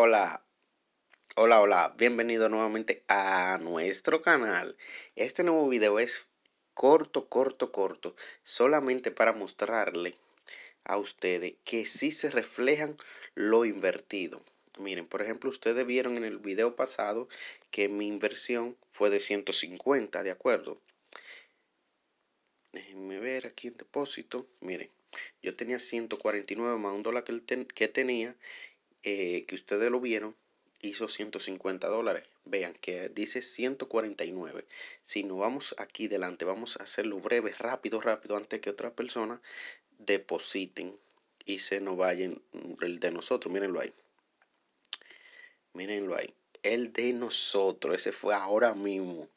Hola, hola, hola, bienvenido nuevamente a nuestro canal. Este nuevo video es corto, corto, corto, solamente para mostrarle a ustedes que sí se reflejan lo invertido. Miren, por ejemplo, ustedes vieron en el video pasado que mi inversión fue de 150, ¿de acuerdo? Déjenme ver aquí en depósito. Miren, yo tenía 149 más un dólar que tenía eh, que ustedes lo vieron, hizo 150 dólares. Vean que dice 149. Si no vamos aquí delante, vamos a hacerlo breve, rápido, rápido, antes que otras personas depositen y se nos vayan el de nosotros. Mírenlo ahí. Mírenlo ahí. El de nosotros, ese fue ahora mismo.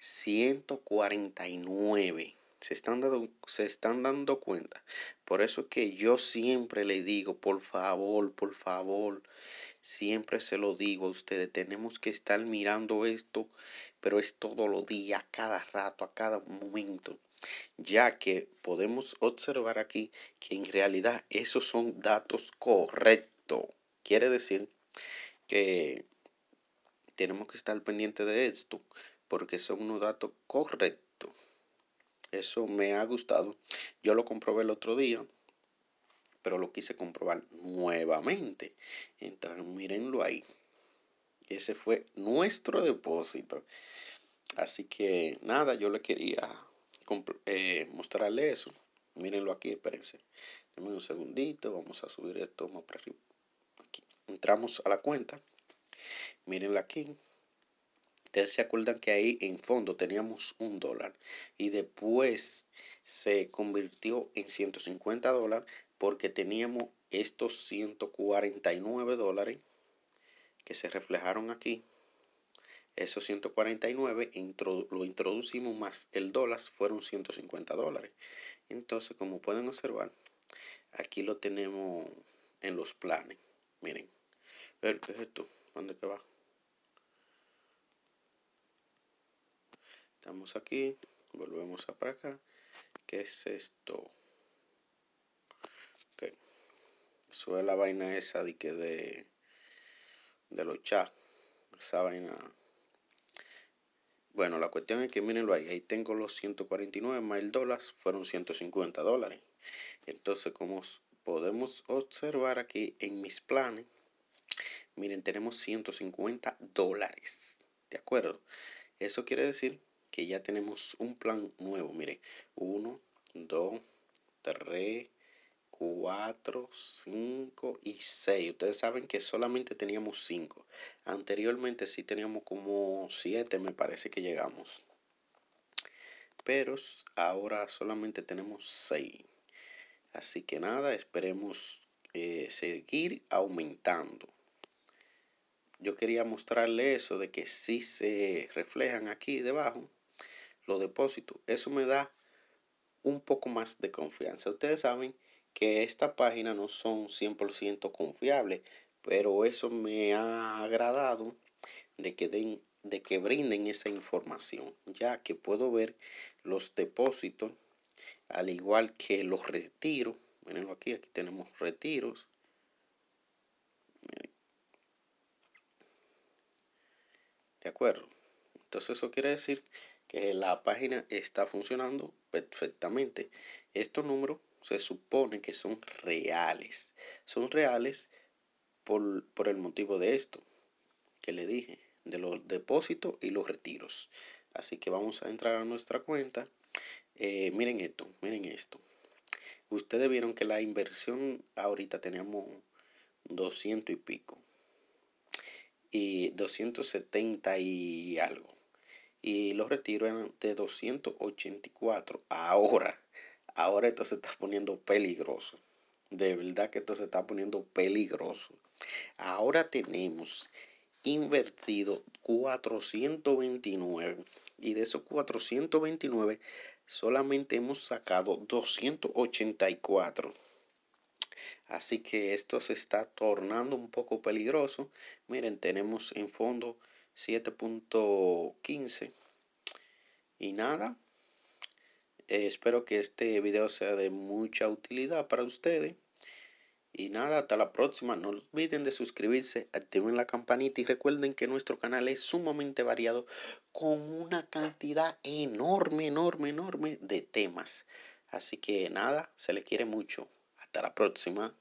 149. Se están, dando, se están dando cuenta. Por eso que yo siempre le digo, por favor, por favor, siempre se lo digo a ustedes, tenemos que estar mirando esto, pero es todos los días, a cada rato, a cada momento, ya que podemos observar aquí que en realidad esos son datos correctos. Quiere decir que tenemos que estar pendiente de esto, porque son unos datos correctos eso me ha gustado. Yo lo comprobé el otro día, pero lo quise comprobar nuevamente. Entonces, mírenlo ahí. Ese fue nuestro depósito. Así que nada, yo le quería eh, mostrarle eso. Mírenlo aquí, espérense. Denme un segundito, vamos a subir esto más para arriba. Aquí. Entramos a la cuenta. Mírenla aquí. Ustedes se acuerdan que ahí en fondo teníamos un dólar y después se convirtió en 150 dólares porque teníamos estos 149 dólares que se reflejaron aquí. Esos 149 lo introducimos más el dólar fueron 150 dólares. Entonces, como pueden observar, aquí lo tenemos en los planes. Miren, ¿qué es esto? ¿Dónde que va? Estamos aquí, volvemos a para acá. ¿Qué es esto? Ok. Eso la vaina esa de que de, de los chats. Esa vaina. Bueno, la cuestión es que mirenlo ahí. Ahí tengo los 149 mil dólares Fueron 150 dólares. Entonces, como podemos observar aquí en mis planes, miren, tenemos 150 dólares. ¿De acuerdo? Eso quiere decir que ya tenemos un plan nuevo. Mire, 1, 2, 3, 4, 5 y 6. Ustedes saben que solamente teníamos 5. Anteriormente sí teníamos como 7, me parece que llegamos. Pero ahora solamente tenemos 6. Así que nada, esperemos eh, seguir aumentando. Yo quería mostrarle eso de que sí se reflejan aquí debajo los depósitos Eso me da un poco más de confianza. Ustedes saben que esta página no son 100% confiables, pero eso me ha agradado de que den de que brinden esa información, ya que puedo ver los depósitos al igual que los retiros. Mirenlo aquí, aquí tenemos retiros. ¿De acuerdo? Entonces eso quiere decir la página está funcionando perfectamente. Estos números se supone que son reales. Son reales por, el motivo de esto que le dije, de los depósitos y los retiros. Así que vamos a entrar a nuestra cuenta. Eh, miren esto, miren esto. Ustedes vieron que la inversión ahorita tenemos 200 y pico. Y 270 y algo y los retiro eran de 284. Ahora, ahora esto se está poniendo peligroso. De verdad que esto se está poniendo peligroso. Ahora tenemos invertido 429 y de esos 429 solamente hemos sacado 284. Así que esto se está tornando un poco peligroso. Miren, tenemos en fondo 7.15. Y nada, eh, espero que este video sea de mucha utilidad para ustedes. Y nada, hasta la próxima. No olviden de suscribirse, activen la campanita y recuerden que nuestro canal es sumamente variado con una cantidad enorme, enorme, enorme de temas. Así que nada, se les quiere mucho. Hasta la próxima.